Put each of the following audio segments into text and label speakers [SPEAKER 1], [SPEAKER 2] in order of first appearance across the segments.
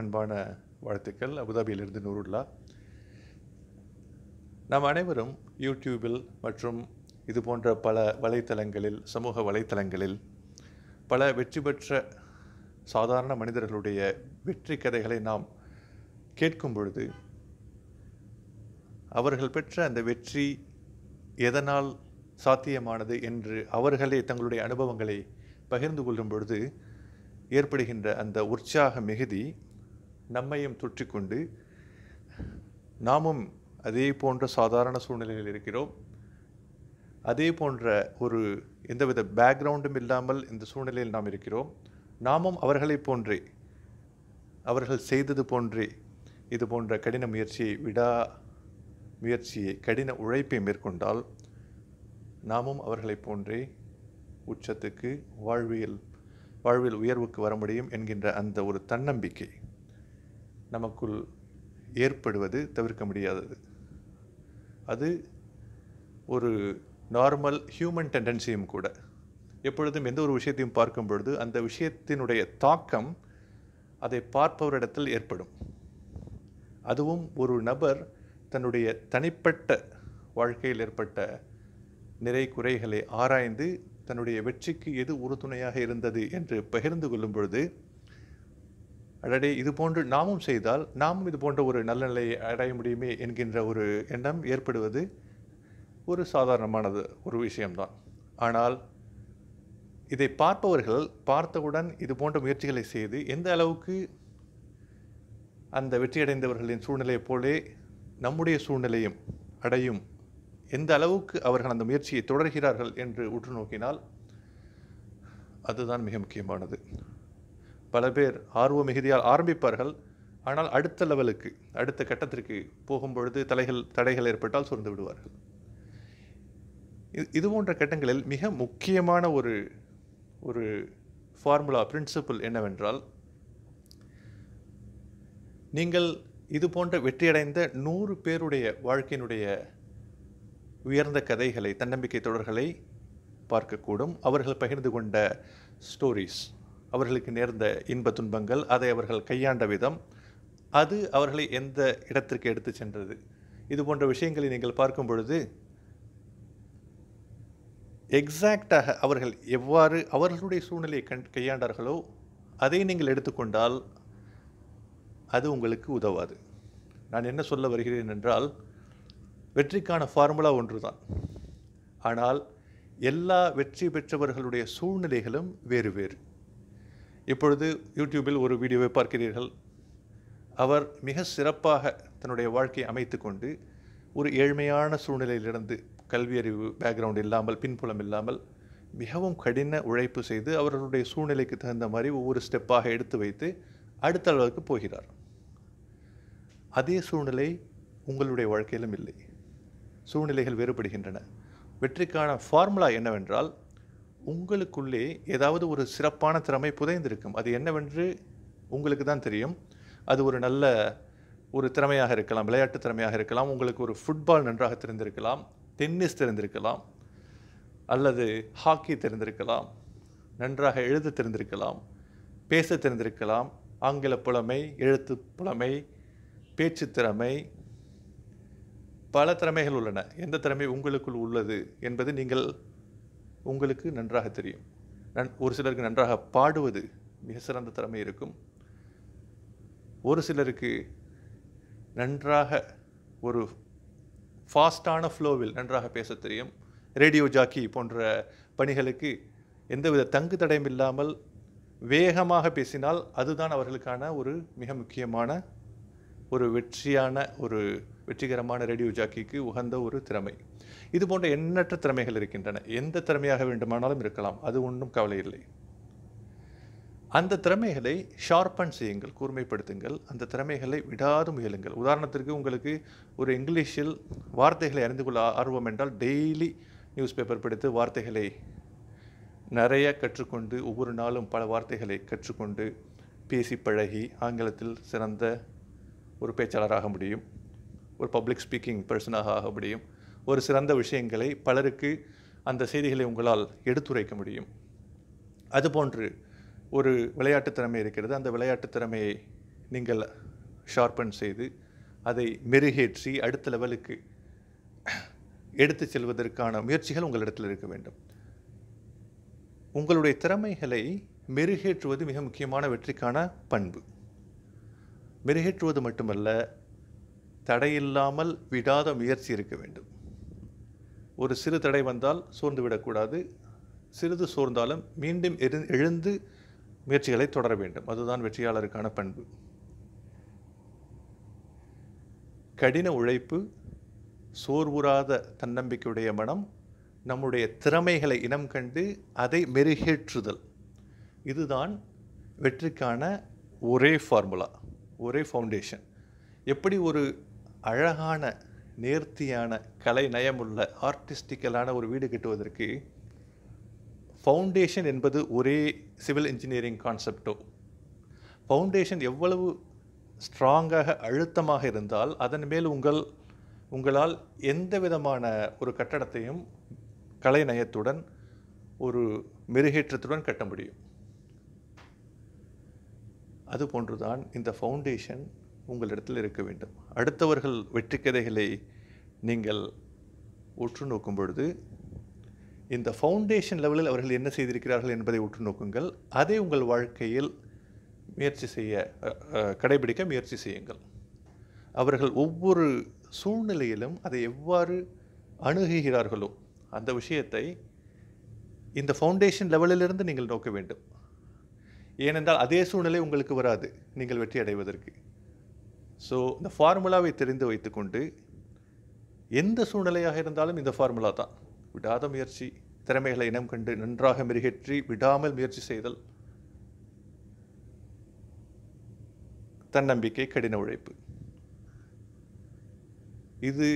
[SPEAKER 1] அன்பான வாழ்த்துக்கள் அபுதாபியிலிருந்து நூருல்லா நாம் அனைவரும் யூடியூபில் மற்றும் இது போன்ற பல வலைத்தளங்களில் சமூக வலைத்தளங்களில் பல வெற்றி பெற்ற சாதாரண மனிதர்களுடைய வெற்றி கதைகளை நாம் கேட்கும் பொழுது அவர்கள் பெற்ற அந்த வெற்றி எதனால் சாத்தியமானது என்று அவர்களே தங்களுடைய அனுபவங்களை பகிர்ந்து கொள்ளும் பொழுது ஏற்படுகின்ற அந்த உற்சாக மிகுதி நம்மையும் தொற்றிக்கொண்டு நாமும் அதே போன்ற சாதாரண சூழ்நிலையில் இருக்கிறோம் அதே போன்ற ஒரு எந்தவித பேக்ரவுண்டும் இல்லாமல் இந்த சூழ்நிலையில் நாம் இருக்கிறோம் நாமும் அவர்களைப் போன்றே அவர்கள் செய்தது போன்றே இது போன்ற கடின முயற்சியை விடா முயற்சியை கடின உழைப்பை மேற்கொண்டால் நாமும் அவர்களைப் போன்றே உச்சத்துக்கு வாழ்வியல் வாழ்வில் உயர்வுக்கு வர முடியும் என்கின்ற அந்த ஒரு தன்னம்பிக்கை நமக்குள் ஏற்படுவது தவிர்க்க முடியாதது அது ஒரு நார்மல் ஹியூமன் டெண்டன்சியும் கூட எப்பொழுதும் எந்த ஒரு விஷயத்தையும் பார்க்கும் பொழுது அந்த விஷயத்தினுடைய தாக்கம் அதை பார்ப்பவரிடத்தில் ஏற்படும் அதுவும் ஒரு நபர் தன்னுடைய தனிப்பட்ட வாழ்க்கையில் ஏற்பட்ட நிறை குறைகளை ஆராய்ந்து தன்னுடைய வெற்றிக்கு எது உறுதுணையாக இருந்தது என்று பகிர்ந்து கொள்ளும் பொழுது அடடே இது போன்று நாமும் செய்தால் நாமும் இது போன்ற ஒரு நல்ல நிலையை அடைய முடியுமே என்கின்ற ஒரு எண்ணம் ஏற்படுவது ஒரு சாதாரணமானது ஒரு விஷயம்தான் ஆனால் இதை பார்ப்பவர்கள் பார்த்தவுடன் இது போன்ற முயற்சிகளை செய்து எந்த அளவுக்கு அந்த வெற்றியடைந்தவர்களின் சூழ்நிலையைப் போலே நம்முடைய சூழ்நிலையும் அடையும் எந்த அளவுக்கு அவர்கள் அந்த முயற்சியை தொடர்கிறார்கள் என்று உற்று நோக்கினால் அதுதான் மிக முக்கியமானது பல பேர் ஆர்வ மிகுதியால் ஆரம்பிப்பார்கள் ஆனால் அடுத்த லெவலுக்கு அடுத்த கட்டத்திற்கு போகும்பொழுது தலைகள் தடைகள் ஏற்பட்டால் சொர்ந்து விடுவார்கள் இது போன்ற கட்டங்களில் மிக முக்கியமான ஒரு ஒரு ஃபார்முலா பிரின்சிபிள் என்னவென்றால் நீங்கள் இது போன்ற வெற்றியடைந்த நூறு பேருடைய வாழ்க்கையினுடைய உயர்ந்த கதைகளை தன்னம்பிக்கை தொடர்களை பார்க்கக்கூடும் அவர்கள் பகிர்ந்து கொண்ட ஸ்டோரிஸ் அவர்களுக்கு நேர்ந்த இன்ப துன்பங்கள் அதை அவர்கள் கையாண்ட விதம் அது அவர்களை எந்த இடத்திற்கு எடுத்து சென்றது இது போன்ற விஷயங்களை நீங்கள் பார்க்கும் பொழுது எக்ஸாக்டாக அவர்கள் எவ்வாறு அவர்களுடைய சூழ்நிலையை கண் கையாண்டார்களோ அதை நீங்கள் எடுத்துக்கொண்டால் அது உங்களுக்கு உதவாது நான் என்ன சொல்ல வருகிறேன் என்றால் வெற்றிக்கான ஃபார்முலா ஒன்று தான் ஆனால் எல்லா வெற்றி பெற்றவர்களுடைய சூழ்நிலைகளும் வேறு வேறு இப்பொழுது யூடியூபில் ஒரு வீடியோவை பார்க்கிறீர்கள் அவர் மிக சிறப்பாக தன்னுடைய வாழ்க்கையை அமைத்து கொண்டு ஒரு ஏழ்மையான சூழ்நிலையிலிருந்து கல்வியறிவு பேக்ரவுண்ட் இல்லாமல் பின்புலம் இல்லாமல் மிகவும் கடின உழைப்பு செய்து அவர்களுடைய சூழ்நிலைக்கு தகுந்த மாதிரி ஒவ்வொரு ஸ்டெப்பாக எடுத்து வைத்து அடுத்த அளவுக்கு போகிறார் அதே சூழ்நிலை உங்களுடைய வாழ்க்கையிலும் இல்லை சூழ்நிலைகள் வேறுபடுகின்றன வெற்றிக்கான ஃபார்முலா என்னவென்றால் உங்களுக்குள்ளே ஏதாவது ஒரு சிறப்பான திறமை புதைந்திருக்கும் அது என்னவென்று உங்களுக்கு தான் தெரியும் அது ஒரு நல்ல ஒரு திறமையாக இருக்கலாம் விளையாட்டு திறமையாக இருக்கலாம் உங்களுக்கு ஒரு ஃபுட்பால் நன்றாக தெரிந்திருக்கலாம் டென்னிஸ் தெரிந்திருக்கலாம் அல்லது ஹாக்கி தெரிந்திருக்கலாம் நன்றாக எழுத தெரிந்திருக்கலாம் பேச தெரிந்திருக்கலாம் ஆங்கில புலமை எழுத்து புலமை பேச்சு திறமை பல திறமைகள் உள்ளன எந்த திறமை உங்களுக்குள் உள்ளது என்பது நீங்கள் உங்களுக்கு நன்றாக தெரியும் நன் ஒரு சிலருக்கு நன்றாக பாடுவது மிக சிறந்த திறமை இருக்கும் ஒரு சிலருக்கு நன்றாக ஒரு ஃபாஸ்டான ஃப்ளோவில் நன்றாக பேச தெரியும் ரேடியோ ஜாக்கி போன்ற பணிகளுக்கு எந்தவித தங்கு தடையும் இல்லாமல் வேகமாக பேசினால் அதுதான் அவர்களுக்கான ஒரு மிக முக்கியமான ஒரு வெற்றியான ஒரு வெற்றிகரமான ரேடியோ ஜாக்கிக்கு உகந்த ஒரு திறமை இது போன்ற எண்ணற்ற திறமைகள் இருக்கின்றன எந்த திறமையாக வேண்டுமானாலும் இருக்கலாம் அது ஒன்றும் கவலை இல்லை அந்த திறமைகளை ஷார்பன் செய்யுங்கள் கூர்மைப்படுத்துங்கள் அந்த திறமைகளை விடாது முயலுங்கள் உதாரணத்திற்கு உங்களுக்கு ஒரு இங்கிலீஷில் வார்த்தைகளை அறிந்து கொள்ள ஆர்வம் என்றால் டெய்லி நியூஸ் பேப்பர் படித்து வார்த்தைகளை நிறைய கற்றுக்கொண்டு ஒவ்வொரு நாளும் பல வார்த்தைகளை கற்றுக்கொண்டு பேசி பழகி ஆங்கிலத்தில் சிறந்த ஒரு பேச்சாளராக முடியும் ஒரு பப்ளிக் ஸ்பீக்கிங் பர்சனாக ஆக முடியும் ஒரு சிறந்த விஷயங்களை பலருக்கு அந்த செய்திகளை உங்களால் எடுத்துரைக்க முடியும் அதுபோன்று ஒரு விளையாட்டு திறமை இருக்கிறது அந்த விளையாட்டு திறமையை நீங்கள் ஷார்பன் செய்து அதை மெருகேற்றி அடுத்த லெவலுக்கு எடுத்து செல்வதற்கான முயற்சிகள் உங்களிடத்தில் இருக்க வேண்டும் உங்களுடைய திறமைகளை மெருகேற்றுவது மிக முக்கியமான வெற்றிக்கான பண்பு மெருகேற்றுவது மட்டுமல்ல தடையில்லாமல் விடாத முயற்சி இருக்க வேண்டும் ஒரு சிறு தடை வந்தால் சோர்ந்து விடக்கூடாது சிறிது சோர்ந்தாலும் மீண்டும் எரு எழுந்து முயற்சிகளை தொடர வேண்டும் அதுதான் வெற்றியாளருக்கான பண்பு கடின உழைப்பு சோர்வுறாத தன்னம்பிக்கையுடைய மனம் நம்முடைய திறமைகளை இனம் கண்டு அதை மெருகேற்றுதல் இதுதான் வெற்றிக்கான ஒரே ஃபார்முலா ஒரே ஃபவுண்டேஷன் எப்படி ஒரு அழகான நேர்த்தியான கலை நயமுள்ள ஆர்டிஸ்டிக்கலான ஒரு வீடு கட்டுவதற்கு ஃபவுண்டேஷன் என்பது ஒரே சிவில் இன்ஜினியரிங் கான்செப்டோ ஃபவுண்டேஷன் எவ்வளவு ஸ்ட்ராங்காக அழுத்தமாக இருந்தால் அதன் மேல் உங்கள் உங்களால் எந்த விதமான ஒரு கட்டடத்தையும் கலை நயத்துடன் ஒரு மெருகேற்றத்துடன் கட்ட முடியும் அதுபோன்றுதான் இந்த ஃபவுண்டேஷன் உங்களிடத்தில் இருக்க வேண்டும் அடுத்தவர்கள் வெற்றி கதைகளை நீங்கள் உற்று நோக்கும் பொழுது இந்த ஃபவுண்டேஷன் லெவலில் அவர்கள் என்ன செய்திருக்கிறார்கள் என்பதை உற்று நோக்குங்கள் அதை உங்கள் வாழ்க்கையில் முயற்சி செய்ய கடைபிடிக்க முயற்சி செய்யுங்கள் அவர்கள் ஒவ்வொரு சூழ்நிலையிலும் அதை எவ்வாறு அணுகுகிறார்களோ அந்த விஷயத்தை இந்த ஃபவுண்டேஷன் லெவலிலிருந்து நீங்கள் நோக்க வேண்டும் ஏனென்றால் அதே சூழ்நிலை உங்களுக்கு வராது நீங்கள் வெற்றி அடைவதற்கு ஸோ இந்த ஃபார்முலாவை தெரிந்து வைத்துக்கொண்டு எந்த சூழ்நிலையாக இருந்தாலும் இந்த ஃபார்முலா தான் விடாத முயற்சி திறமைகளை இனம் கண்டு நன்றாக மெருகேற்றி விடாமல் முயற்சி செய்தல் தன்னம்பிக்கை கடின உழைப்பு இது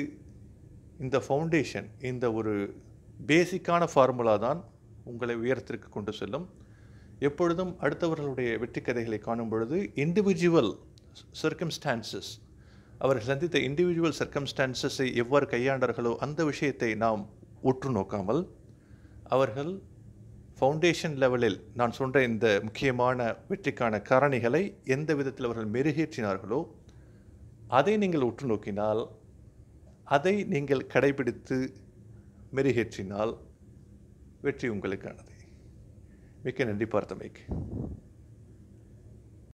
[SPEAKER 1] இந்த ஃபவுண்டேஷன் இந்த ஒரு பேசிக்கான ஃபார்முலா தான் உங்களை உயரத்திற்கு கொண்டு செல்லும் எப்பொழுதும் அடுத்தவர்களுடைய வெற்றி கதைகளை காணும் பொழுது இண்டிவிஜுவல் சர்க்கம்ஸ்டான்சஸ் அவர்கள் சந்தித்த இண்டிவிஜுவல் சர்க்கம்ஸ்டான்சஸை எவ்வாறு கையாண்டார்களோ அந்த விஷயத்தை நாம் உற்று நோக்காமல் அவர்கள் ஃபவுண்டேஷன் லெவலில் நான் சொல்கிற இந்த முக்கியமான வெற்றிக்கான காரணிகளை எந்த விதத்தில் அவர்கள் மெருகேற்றினார்களோ அதை நீங்கள் உற்று நோக்கினால் அதை நீங்கள் கடைபிடித்து மெருகேற்றினால் வெற்றி உங்களுக்கானது மிக்க நன்றி பார்த்தமைக்கு